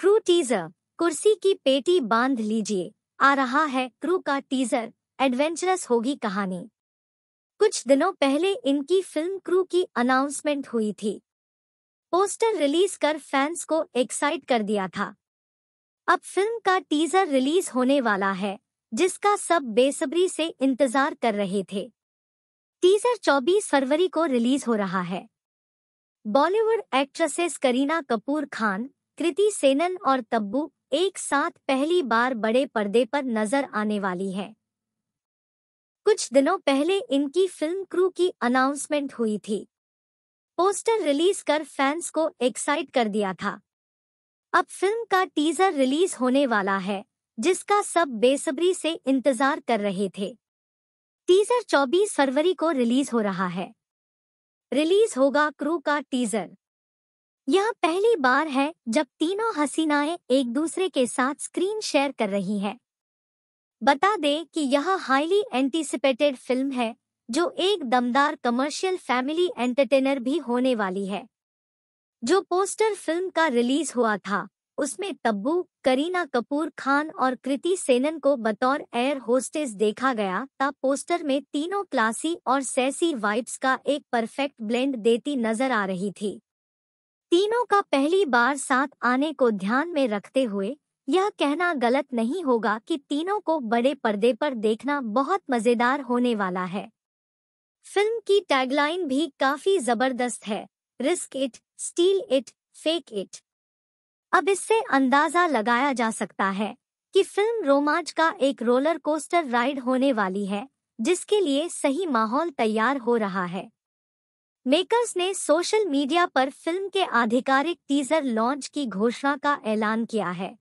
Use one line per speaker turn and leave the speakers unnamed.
Crew teaser कुर्सी की पेटी बांध लीजिए आ रहा है क्रू का टीजर एडवेंचरस होगी कहानी कुछ दिनों पहले इनकी फिल्म क्रू की अनाउंसमेंट हुई थी पोस्टर रिलीज कर फैंस को एक्साइट कर दिया था अब फिल्म का टीजर रिलीज होने वाला है जिसका सब बेसब्री से इंतजार कर रहे थे टीजर 24 फरवरी को रिलीज हो रहा है बॉलीवुड एक्ट्रेसेस करीना कपूर खान कृति सेनन और तब्बू एक साथ पहली बार बड़े पर्दे पर नजर आने वाली है कुछ दिनों पहले इनकी फिल्म क्रू की अनाउंसमेंट हुई थी पोस्टर रिलीज कर फैंस को एक्साइट कर दिया था अब फिल्म का टीजर रिलीज होने वाला है जिसका सब बेसब्री से इंतजार कर रहे थे टीजर 24 फरवरी को रिलीज हो रहा है रिलीज होगा क्रू का टीजर यह पहली बार है जब तीनों हसीनाएं एक दूसरे के साथ स्क्रीन शेयर कर रही हैं। बता दें कि यह हाईली एंटिसिपेटेड फिल्म है जो एक दमदार कमर्शियल फैमिली एंटरटेनर भी होने वाली है जो पोस्टर फिल्म का रिलीज हुआ था उसमें तब्बू करीना कपूर खान और कृति सेनन को बतौर एयर होस्टेस देखा गया था पोस्टर में तीनों क्लासी और सैसी वाइब्स का एक परफेक्ट ब्लेंड देती नजर आ रही थी तीनों का पहली बार साथ आने को ध्यान में रखते हुए यह कहना गलत नहीं होगा कि तीनों को बड़े पर्दे पर देखना बहुत मजेदार होने वाला है फिल्म की टैगलाइन भी काफी जबरदस्त है risk it steal it fake it अब इससे अंदाजा लगाया जा सकता है कि फिल्म रोमांच का एक रोलर कोस्टर राइड होने वाली है जिसके लिए सही माहौल तैयार हो रहा है मेकर्स ने सोशल मीडिया पर फिल्म के आधिकारिक टीजर लॉन्च की घोषणा का ऐलान किया है